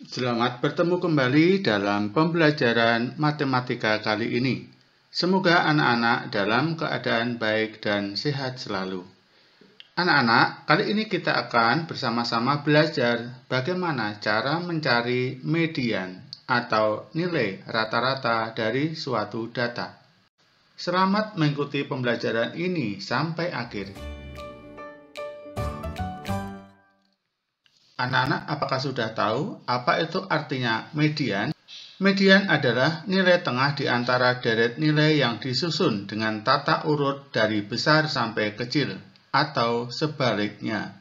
Selamat bertemu kembali dalam pembelajaran matematika kali ini. Semoga anak-anak dalam keadaan baik dan sehat selalu. Anak-anak, kali ini kita akan bersama-sama belajar bagaimana cara mencari median atau nilai rata-rata dari suatu data. Selamat mengikuti pembelajaran ini sampai akhir. Anak-anak apakah sudah tahu apa itu artinya median? Median adalah nilai tengah di antara deret nilai yang disusun dengan tata urut dari besar sampai kecil, atau sebaliknya.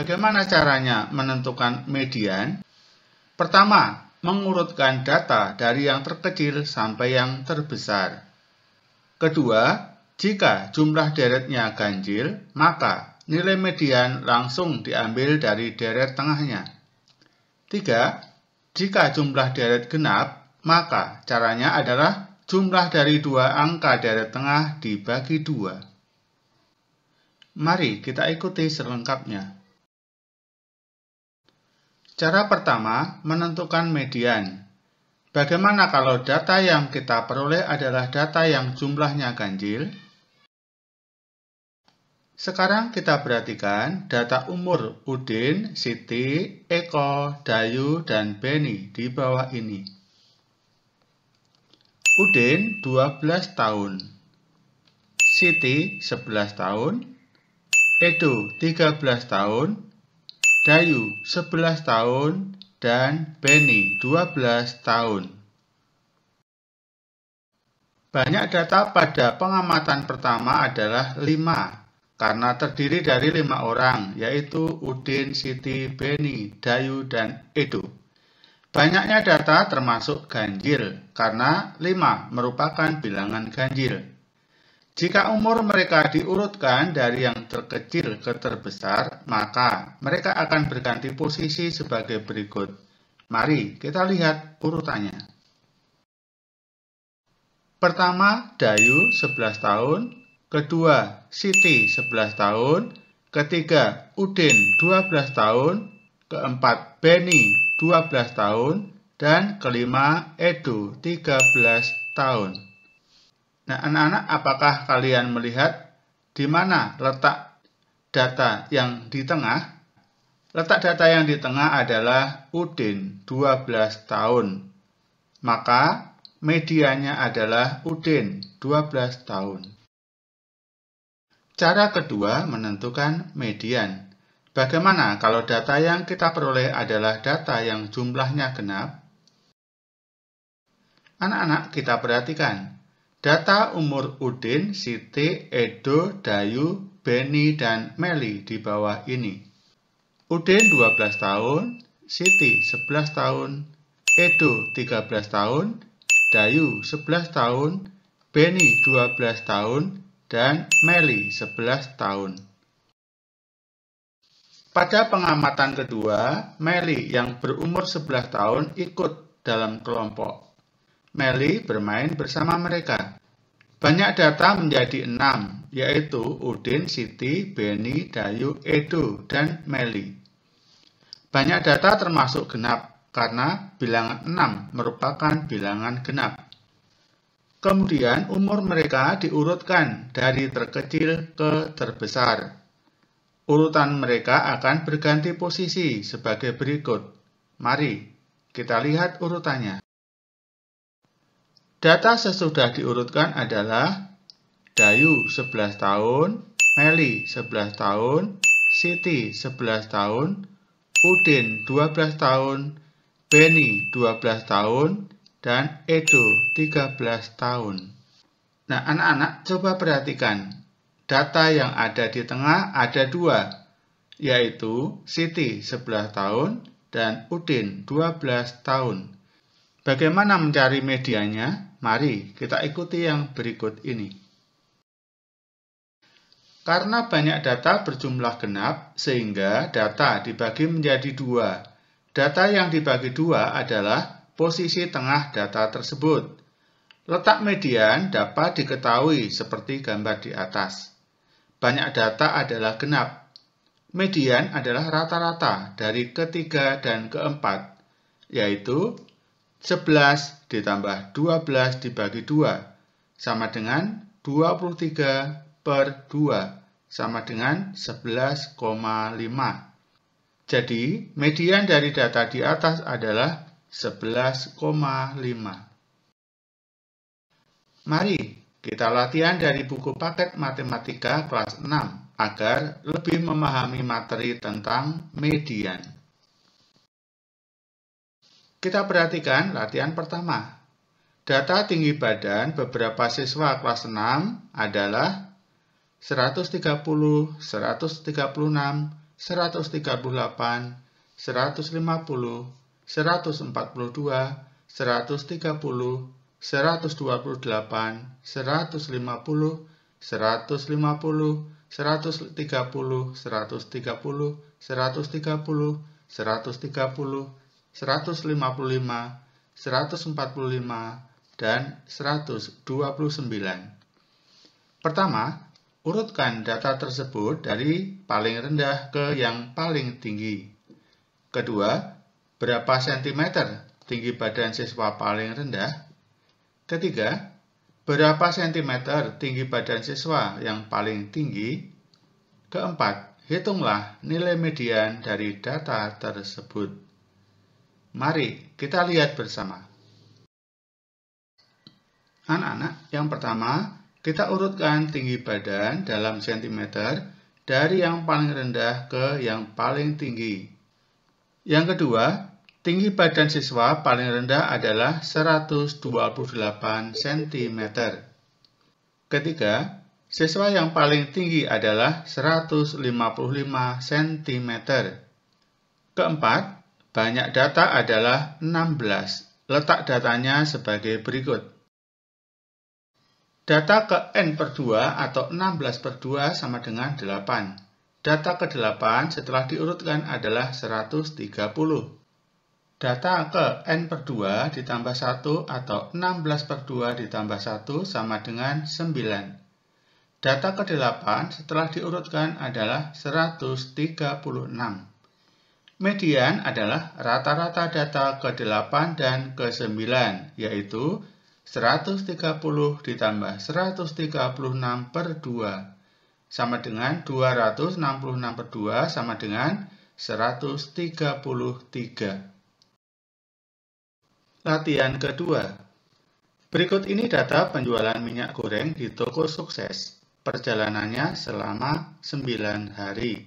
Bagaimana caranya menentukan median? Pertama, mengurutkan data dari yang terkecil sampai yang terbesar. Kedua, jika jumlah deretnya ganjil, maka nilai median langsung diambil dari deret tengahnya. 3. Jika jumlah deret genap, maka caranya adalah jumlah dari dua angka deret tengah dibagi dua. Mari kita ikuti selengkapnya. Cara pertama, menentukan median. Bagaimana kalau data yang kita peroleh adalah data yang jumlahnya ganjil? Sekarang kita perhatikan data umur Udin, Siti, Eko, Dayu, dan Beni di bawah ini. Udin 12 tahun, Siti 11 tahun, Edo 13 tahun, Dayu 11 tahun, dan Beni 12 tahun. Banyak data pada pengamatan pertama adalah 5 karena terdiri dari lima orang, yaitu Udin, Siti, Beni, Dayu, dan Edo. Banyaknya data termasuk ganjil, karena lima merupakan bilangan ganjil. Jika umur mereka diurutkan dari yang terkecil ke terbesar, maka mereka akan berganti posisi sebagai berikut. Mari kita lihat urutannya. Pertama, Dayu 11 tahun, kedua Siti 11 tahun, ketiga Udin 12 tahun, keempat Beni 12 tahun, dan kelima Edo 13 tahun. Nah, anak-anak, apakah kalian melihat di mana letak data yang di tengah? Letak data yang di tengah adalah Udin 12 tahun. Maka medianya adalah Udin 12 tahun. Cara kedua menentukan median. Bagaimana kalau data yang kita peroleh adalah data yang jumlahnya genap? Anak-anak kita perhatikan. Data umur Udin, Siti, Edo, Dayu, Beni, dan Meli di bawah ini. Udin 12 tahun, Siti 11 tahun, Edo 13 tahun, Dayu 11 tahun, Beni 12 tahun, dan Melly 11 tahun. Pada pengamatan kedua, Melly yang berumur 11 tahun ikut dalam kelompok. Melly bermain bersama mereka. Banyak data menjadi enam, yaitu Udin, Siti, Beni, Dayu, Edo, dan Melly. Banyak data termasuk genap, karena bilangan enam merupakan bilangan genap. Kemudian umur mereka diurutkan dari terkecil ke terbesar. Urutan mereka akan berganti posisi sebagai berikut. Mari kita lihat urutannya. Data sesudah diurutkan adalah Dayu 11 tahun, Meli 11 tahun, Siti 11 tahun, Udin 12 tahun, Beni 12 tahun, dan Edo 13 tahun. Nah, anak-anak coba perhatikan. Data yang ada di tengah ada dua, yaitu Siti 11 tahun dan Udin 12 tahun. Bagaimana mencari medianya? Mari kita ikuti yang berikut ini. Karena banyak data berjumlah genap, sehingga data dibagi menjadi dua. Data yang dibagi dua adalah posisi tengah data tersebut. Letak median dapat diketahui seperti gambar di atas. Banyak data adalah genap. Median adalah rata-rata dari ketiga dan keempat, yaitu 11 ditambah 12 dibagi 2, sama dengan 23 per 2, sama dengan 11,5. Jadi, median dari data di atas adalah 11,5. Mari kita latihan dari buku paket matematika kelas 6 agar lebih memahami materi tentang median. Kita perhatikan latihan pertama. Data tinggi badan beberapa siswa kelas 6 adalah 130, 136, 138, 150, 142, 130, 128, 150, 150, 130, 130, 130, 130, 155, 145, dan 129. Pertama, urutkan data tersebut dari paling rendah ke yang paling tinggi. Kedua, Berapa sentimeter tinggi badan siswa paling rendah? Ketiga, berapa sentimeter tinggi badan siswa yang paling tinggi? Keempat, hitunglah nilai median dari data tersebut. Mari kita lihat bersama. Anak-anak, yang pertama, kita urutkan tinggi badan dalam sentimeter dari yang paling rendah ke yang paling tinggi. Yang kedua, tinggi badan siswa paling rendah adalah 128 cm. Ketiga, siswa yang paling tinggi adalah 155 cm. Keempat, banyak data adalah 16. Letak datanya sebagai berikut. Data ke N per 2 atau 16 per 2 sama dengan 8. Data ke-8 setelah diurutkan adalah 130. Data ke N per 2 ditambah 1 atau 16 per 2 ditambah 1 sama dengan 9. Data ke-8 setelah diurutkan adalah 136. Median adalah rata-rata data ke-8 dan ke-9, yaitu 130 ditambah 136 per 2 sama dengan 266 per 2 sama dengan 133. Latihan kedua. Berikut ini data penjualan minyak goreng di toko sukses. Perjalanannya selama 9 hari.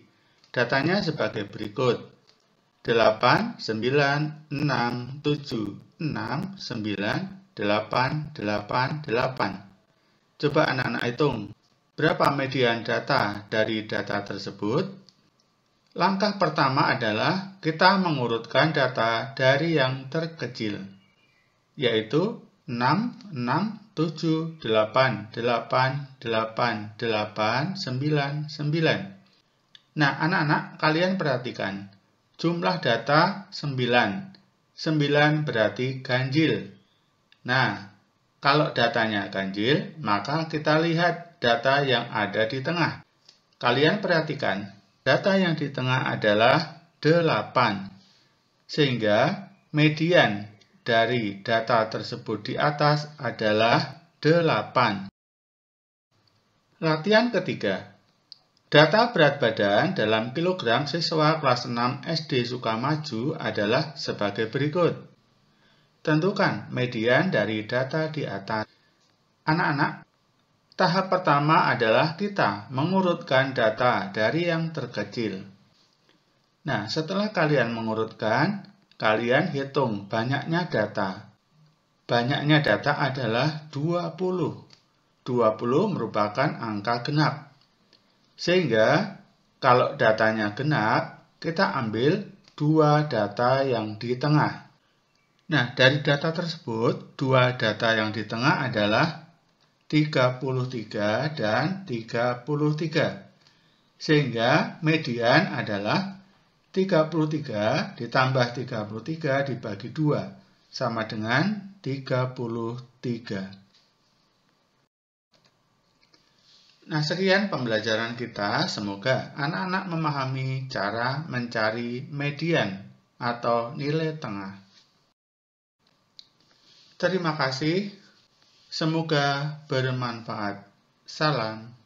Datanya sebagai berikut. 8, 9, 6, 7, 6, 9, 8, 8, 8. Coba anak-anak hitung. Berapa median data dari data tersebut? Langkah pertama adalah kita mengurutkan data dari yang terkecil, yaitu 6, 6, 7, 8, 8, 8, 8, 9, 9. Nah, anak-anak, kalian perhatikan. Jumlah data 9. 9 berarti ganjil. Nah, kalau datanya ganjil, maka kita lihat data yang ada di tengah. Kalian perhatikan, data yang di tengah adalah 8. Sehingga median dari data tersebut di atas adalah 8. Latihan ketiga, Data berat badan dalam kilogram siswa kelas 6 SD Sukamaju adalah sebagai berikut. Tentukan median dari data di atas. Anak-anak, Tahap pertama adalah kita mengurutkan data dari yang terkecil. Nah, setelah kalian mengurutkan, kalian hitung banyaknya data. Banyaknya data adalah 20. 20 merupakan angka genap. Sehingga, kalau datanya genap, kita ambil dua data yang di tengah. Nah, dari data tersebut, dua data yang di tengah adalah 33 dan 33. Sehingga median adalah 33 ditambah 33 dibagi 2 sama dengan 33. Nah, sekian pembelajaran kita. Semoga anak-anak memahami cara mencari median atau nilai tengah. Terima kasih. Semoga bermanfaat. Salam.